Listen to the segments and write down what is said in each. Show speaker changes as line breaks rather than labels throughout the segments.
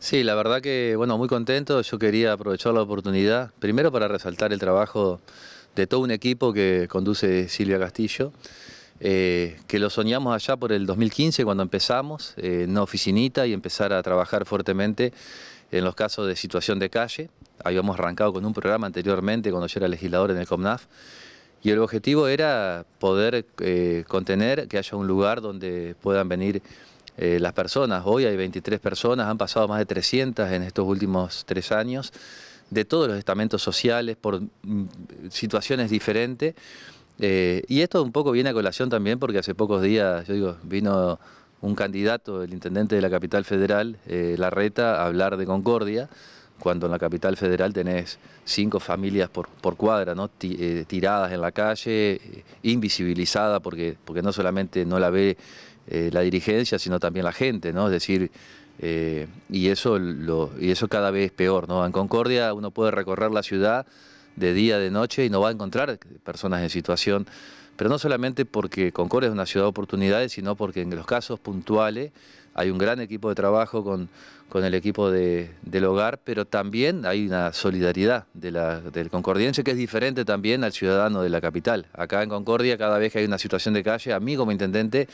Sí, la verdad que, bueno, muy contento. Yo quería aprovechar la oportunidad, primero para resaltar el trabajo de todo un equipo que conduce Silvia Castillo, eh, que lo soñamos allá por el 2015 cuando empezamos no eh, en oficinita y empezar a trabajar fuertemente en los casos de situación de calle. Habíamos arrancado con un programa anteriormente cuando yo era legislador en el COMNAF y el objetivo era poder eh, contener que haya un lugar donde puedan venir eh, las personas. Hoy hay 23 personas, han pasado más de 300 en estos últimos tres años, de todos los estamentos sociales, por mm, situaciones diferentes. Eh, y esto un poco viene a colación también porque hace pocos días, yo digo, vino un candidato, el intendente de la capital federal, eh, Larreta, a hablar de Concordia, cuando en la capital federal tenés cinco familias por, cuadra, ¿no? tiradas en la calle, invisibilizada porque, porque no solamente no la ve eh, la dirigencia, sino también la gente, ¿no? Es decir, eh, y, eso lo, y eso cada vez es peor, ¿no? En Concordia uno puede recorrer la ciudad de día, de noche y no va a encontrar personas en situación, pero no solamente porque Concordia es una ciudad de oportunidades, sino porque en los casos puntuales hay un gran equipo de trabajo con, con el equipo del hogar, pero también hay una solidaridad de del concordiense que es diferente también al ciudadano de la capital. Acá en Concordia, cada vez que hay una situación de calle, amigo mi intendente,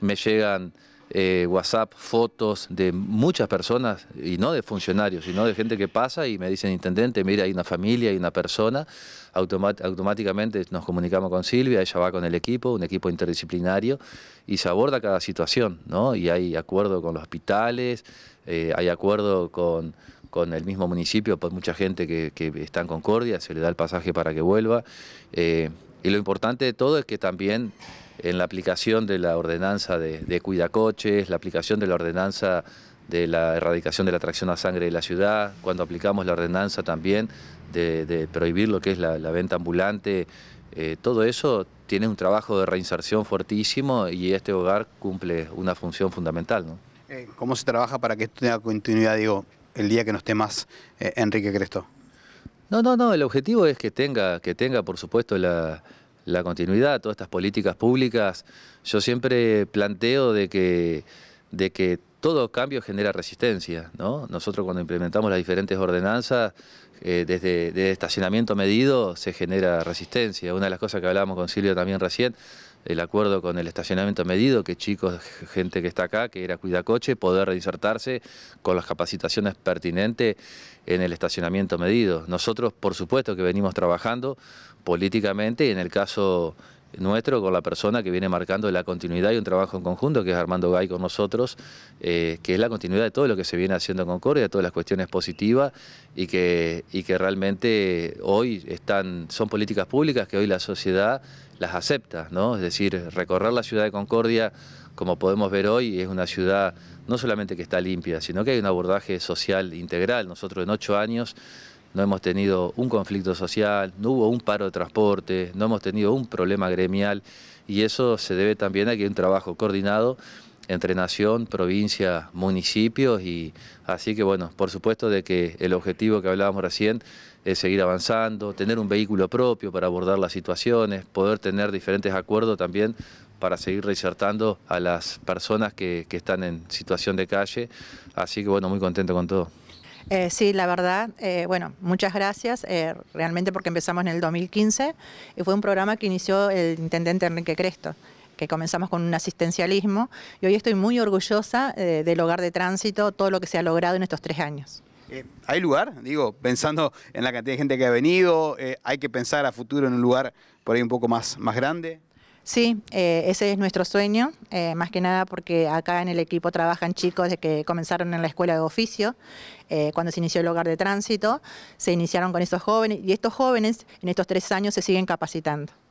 me llegan eh, WhatsApp, fotos de muchas personas, y no de funcionarios, sino de gente que pasa y me dicen, intendente, mira, hay una familia, hay una persona, automáticamente nos comunicamos con Silvia, ella va con el equipo, un equipo interdisciplinario, y se aborda cada situación, ¿no? Y hay acuerdo con los hospitales, eh, hay acuerdo con, el mismo municipio, por mucha gente que, que, está en Concordia, se le da el pasaje para que vuelva. Eh, y lo importante de todo es que también en la aplicación de la ordenanza de, cuidacoches, la aplicación de la ordenanza de la erradicación de la tracción a sangre de la ciudad, cuando aplicamos la ordenanza también de, prohibir lo que es la, venta ambulante, eh, todo eso tiene un trabajo de reinserción fortísimo y este hogar cumple una función fundamental. Eh, ¿Cómo se trabaja para que esto tenga continuidad, digo, el día que nos esté más eh, Enrique Cresto? No, no, no, el objetivo es que tenga, que tenga por supuesto, la, continuidad, todas estas políticas públicas. Yo siempre planteo de que, todo cambio genera resistencia, Nosotros cuando implementamos las diferentes ordenanzas, eh, desde, desde estacionamiento medido se genera resistencia. Una de las cosas que hablábamos con Silvio también recién, el acuerdo con el estacionamiento medido, que chicos, gente que está acá, que era cuidacoche, poder reinsertarse con las capacitaciones pertinentes en el estacionamiento medido. Nosotros, por supuesto, que venimos trabajando políticamente y en el caso nuestro con la persona que viene marcando la continuidad y un trabajo en conjunto, que es Armando Gay con nosotros, eh, que es la continuidad de todo lo que se viene haciendo en Concordia, todas las cuestiones positivas y que, y que realmente hoy están, son políticas públicas que hoy la sociedad las acepta, ¿no? Es decir, recorrer la ciudad de Concordia, como podemos ver hoy, es una ciudad no solamente que está limpia, sino que hay un abordaje social integral. Nosotros en ocho años no hemos tenido un conflicto social, no hubo un paro de transporte, no hemos tenido un problema gremial y eso se debe también a que hay un trabajo coordinado entre nación, provincia, municipios y así que bueno, por supuesto de que el objetivo que hablábamos recién es seguir avanzando, tener un vehículo propio para abordar las situaciones, poder tener diferentes acuerdos también para seguir reinsertando a las personas que están en situación de calle, así que
bueno, muy contento con todo. Eh, sí, la verdad, eh, bueno, muchas gracias, eh, realmente porque empezamos en el 2015 y fue un programa que inició el intendente Enrique Cresto que comenzamos con un asistencialismo y hoy estoy muy orgullosa del hogar de tránsito, todo lo que se ha logrado en estos tres años.
¿Hay lugar? Digo, pensando en la cantidad de gente que ha venido, hay que pensar a futuro en un lugar por ahí un poco más, más grande.
Sí, eh, ese es nuestro sueño, eh, más que nada porque acá en el equipo trabajan chicos de que comenzaron en la escuela de oficio, eh, cuando se inició el hogar de tránsito, se iniciaron con estos jóvenes y estos jóvenes en estos tres años se siguen capacitando.